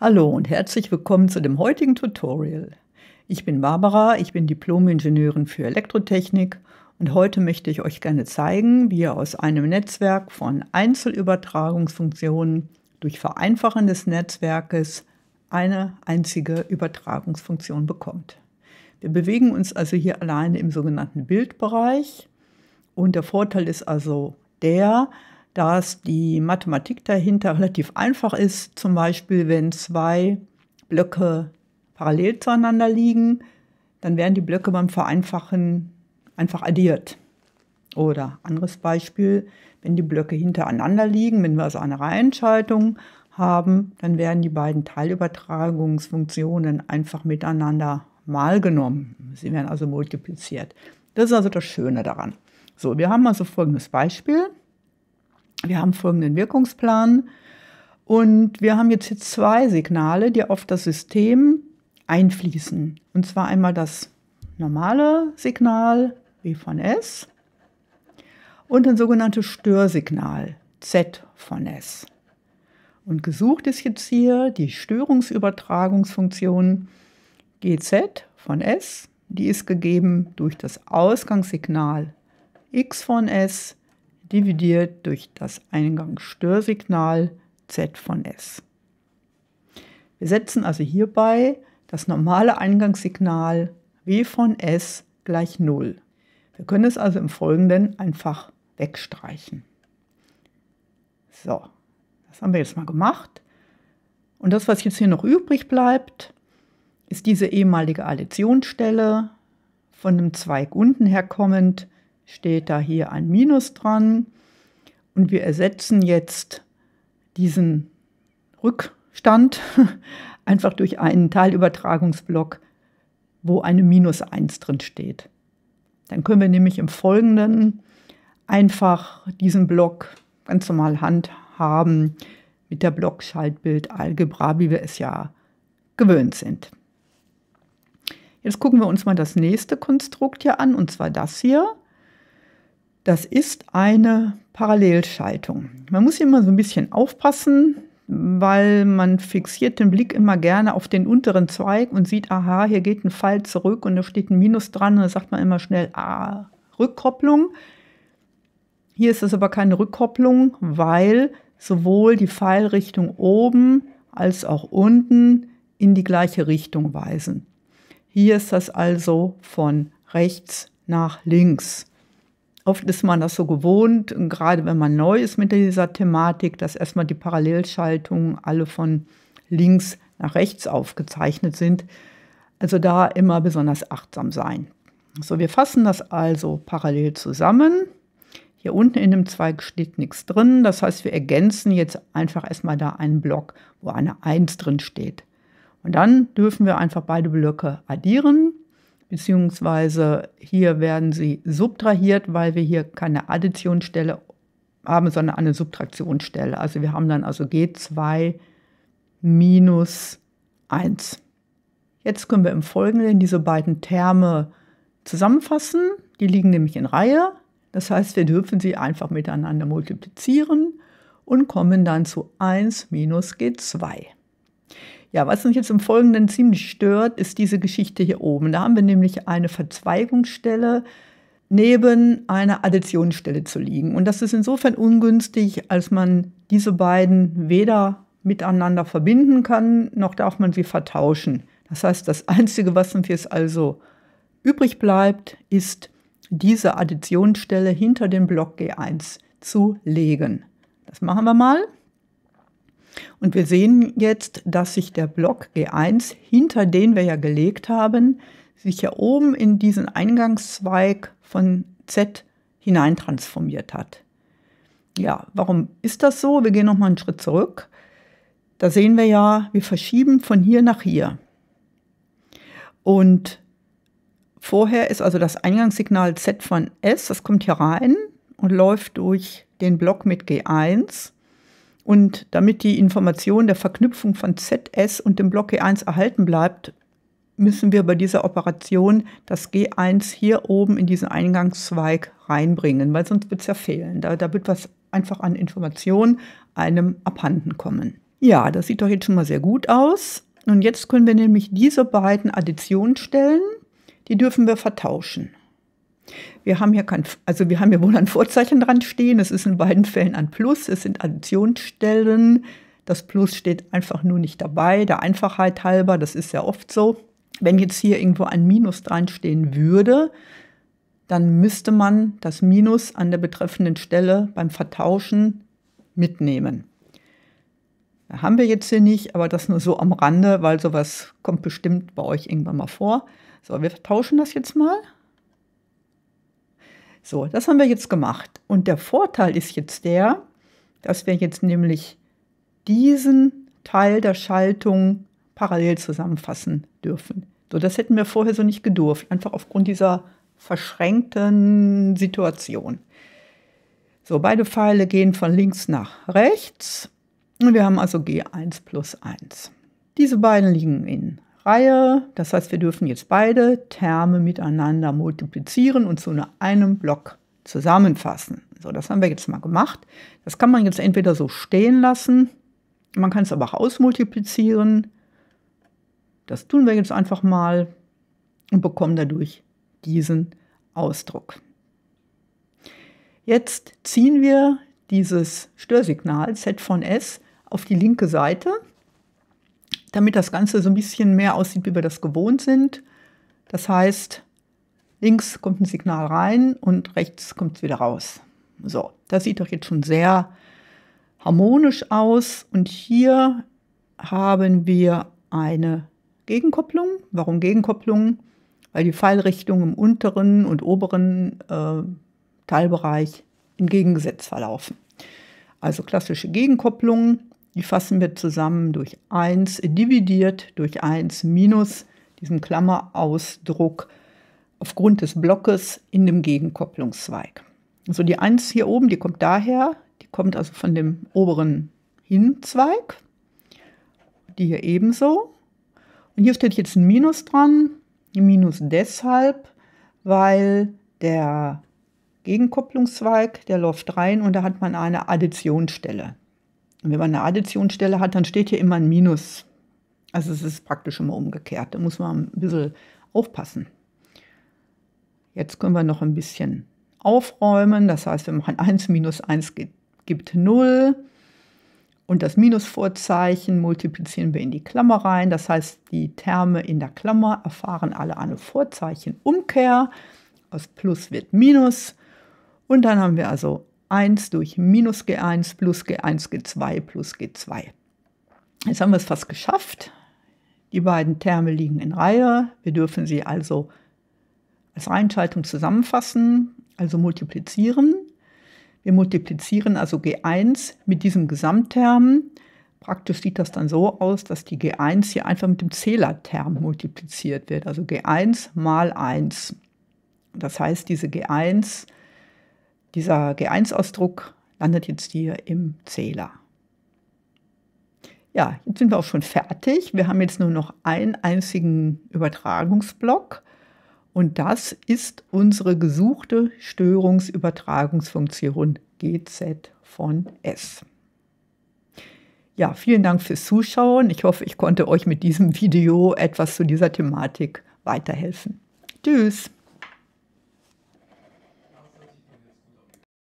Hallo und herzlich willkommen zu dem heutigen Tutorial. Ich bin Barbara, ich bin Diplom-Ingenieurin für Elektrotechnik und heute möchte ich euch gerne zeigen, wie ihr aus einem Netzwerk von Einzelübertragungsfunktionen durch Vereinfachen des Netzwerkes eine einzige Übertragungsfunktion bekommt. Wir bewegen uns also hier alleine im sogenannten Bildbereich und der Vorteil ist also der, dass die Mathematik dahinter relativ einfach ist. Zum Beispiel, wenn zwei Blöcke parallel zueinander liegen, dann werden die Blöcke beim Vereinfachen einfach addiert. Oder anderes Beispiel, wenn die Blöcke hintereinander liegen, wenn wir also eine Reihenschaltung haben, dann werden die beiden Teilübertragungsfunktionen einfach miteinander mal genommen. Sie werden also multipliziert. Das ist also das Schöne daran. So, wir haben also folgendes Beispiel. Wir haben folgenden Wirkungsplan und wir haben jetzt hier zwei Signale, die auf das System einfließen. Und zwar einmal das normale Signal W e von S und ein sogenanntes Störsignal Z von S. Und gesucht ist jetzt hier die Störungsübertragungsfunktion GZ von S. Die ist gegeben durch das Ausgangssignal X von S dividiert durch das Eingangsstörsignal z von s. Wir setzen also hierbei das normale Eingangssignal w von s gleich 0. Wir können es also im Folgenden einfach wegstreichen. So, das haben wir jetzt mal gemacht. Und das, was jetzt hier noch übrig bleibt, ist diese ehemalige Additionsstelle, von einem Zweig unten herkommend, kommend, steht da hier ein Minus dran. Und wir ersetzen jetzt diesen Rückstand einfach durch einen Teilübertragungsblock, wo eine Minus 1 drin steht. Dann können wir nämlich im Folgenden einfach diesen Block ganz normal handhaben mit der Blockschaltbild-Algebra, wie wir es ja gewöhnt sind. Jetzt gucken wir uns mal das nächste Konstrukt hier an, und zwar das hier. Das ist eine Parallelschaltung. Man muss immer so ein bisschen aufpassen, weil man fixiert den Blick immer gerne auf den unteren Zweig und sieht, aha, hier geht ein Pfeil zurück und da steht ein Minus dran und da sagt man immer schnell, ah, Rückkopplung. Hier ist es aber keine Rückkopplung, weil sowohl die Pfeilrichtung oben als auch unten in die gleiche Richtung weisen. Hier ist das also von rechts nach links. Oft ist man das so gewohnt, gerade wenn man neu ist mit dieser Thematik, dass erstmal die Parallelschaltungen alle von links nach rechts aufgezeichnet sind. Also da immer besonders achtsam sein. So, wir fassen das also parallel zusammen. Hier unten in dem Zweig steht nichts drin. Das heißt, wir ergänzen jetzt einfach erstmal da einen Block, wo eine 1 drin steht. Und dann dürfen wir einfach beide Blöcke addieren beziehungsweise hier werden sie subtrahiert, weil wir hier keine Additionsstelle haben, sondern eine Subtraktionsstelle. Also wir haben dann also G2 minus 1. Jetzt können wir im Folgenden diese beiden Terme zusammenfassen. Die liegen nämlich in Reihe. Das heißt, wir dürfen sie einfach miteinander multiplizieren und kommen dann zu 1 minus G2. Ja, was uns jetzt im Folgenden ziemlich stört, ist diese Geschichte hier oben. Da haben wir nämlich eine Verzweigungsstelle neben einer Additionsstelle zu liegen. Und das ist insofern ungünstig, als man diese beiden weder miteinander verbinden kann, noch darf man sie vertauschen. Das heißt, das Einzige, was uns jetzt also übrig bleibt, ist diese Additionsstelle hinter dem Block G1 zu legen. Das machen wir mal. Und wir sehen jetzt, dass sich der Block G1, hinter den wir ja gelegt haben, sich ja oben in diesen Eingangszweig von Z hineintransformiert hat. Ja, warum ist das so? Wir gehen nochmal einen Schritt zurück. Da sehen wir ja, wir verschieben von hier nach hier. Und vorher ist also das Eingangssignal Z von S, das kommt hier rein und läuft durch den Block mit G1. Und damit die Information der Verknüpfung von ZS und dem Block G1 e erhalten bleibt, müssen wir bei dieser Operation das G1 hier oben in diesen Eingangszweig reinbringen, weil sonst wird es ja fehlen. Da, da wird was einfach an Informationen einem abhanden kommen. Ja, das sieht doch jetzt schon mal sehr gut aus. Und jetzt können wir nämlich diese beiden Additionen stellen. die dürfen wir vertauschen. Wir haben hier kein, also wir haben hier wohl ein Vorzeichen dran stehen. Es ist in beiden Fällen ein Plus. Es sind Additionsstellen. Das Plus steht einfach nur nicht dabei, der Einfachheit halber. Das ist ja oft so. Wenn jetzt hier irgendwo ein Minus dran stehen würde, dann müsste man das Minus an der betreffenden Stelle beim Vertauschen mitnehmen. Da haben wir jetzt hier nicht, aber das nur so am Rande, weil sowas kommt bestimmt bei euch irgendwann mal vor. So, wir vertauschen das jetzt mal. So, das haben wir jetzt gemacht. Und der Vorteil ist jetzt der, dass wir jetzt nämlich diesen Teil der Schaltung parallel zusammenfassen dürfen. So, das hätten wir vorher so nicht gedurft, einfach aufgrund dieser verschränkten Situation. So, beide Pfeile gehen von links nach rechts und wir haben also G1 plus 1. Diese beiden liegen in freie. Das heißt, wir dürfen jetzt beide Terme miteinander multiplizieren und zu einem Block zusammenfassen. So, das haben wir jetzt mal gemacht. Das kann man jetzt entweder so stehen lassen, man kann es aber auch ausmultiplizieren. Das tun wir jetzt einfach mal und bekommen dadurch diesen Ausdruck. Jetzt ziehen wir dieses Störsignal Z von S auf die linke Seite damit das Ganze so ein bisschen mehr aussieht, wie wir das gewohnt sind. Das heißt, links kommt ein Signal rein und rechts kommt es wieder raus. So, das sieht doch jetzt schon sehr harmonisch aus. Und hier haben wir eine Gegenkopplung. Warum Gegenkopplung? Weil die Pfeilrichtungen im unteren und oberen äh, Teilbereich im Gegengesetz verlaufen. Also klassische Gegenkopplung die fassen wir zusammen durch 1 dividiert durch 1 minus diesen Klammerausdruck aufgrund des Blockes in dem Gegenkopplungszweig. Also die 1 hier oben, die kommt daher, die kommt also von dem oberen Hinzweig, die hier ebenso. Und hier steht jetzt ein Minus dran, ein Minus deshalb, weil der Gegenkopplungszweig, der läuft rein und da hat man eine Additionsstelle. Und wenn man eine Additionsstelle hat, dann steht hier immer ein Minus. Also es ist praktisch immer umgekehrt. Da muss man ein bisschen aufpassen. Jetzt können wir noch ein bisschen aufräumen. Das heißt, wir machen 1 minus 1 gibt 0. Und das Minusvorzeichen multiplizieren wir in die Klammer rein. Das heißt, die Terme in der Klammer erfahren alle eine Vorzeichenumkehr. Aus Plus wird Minus. Und dann haben wir also 1 durch minus G1 plus G1 G2 plus G2. Jetzt haben wir es fast geschafft. Die beiden Terme liegen in Reihe. Wir dürfen sie also als Reihenschaltung zusammenfassen, also multiplizieren. Wir multiplizieren also G1 mit diesem Gesamtterm. Praktisch sieht das dann so aus, dass die G1 hier einfach mit dem Zählerterm multipliziert wird. Also G1 mal 1. Das heißt, diese G1 dieser G1-Ausdruck landet jetzt hier im Zähler. Ja, jetzt sind wir auch schon fertig. Wir haben jetzt nur noch einen einzigen Übertragungsblock und das ist unsere gesuchte Störungsübertragungsfunktion GZ von S. Ja, vielen Dank fürs Zuschauen. Ich hoffe, ich konnte euch mit diesem Video etwas zu dieser Thematik weiterhelfen. Tschüss!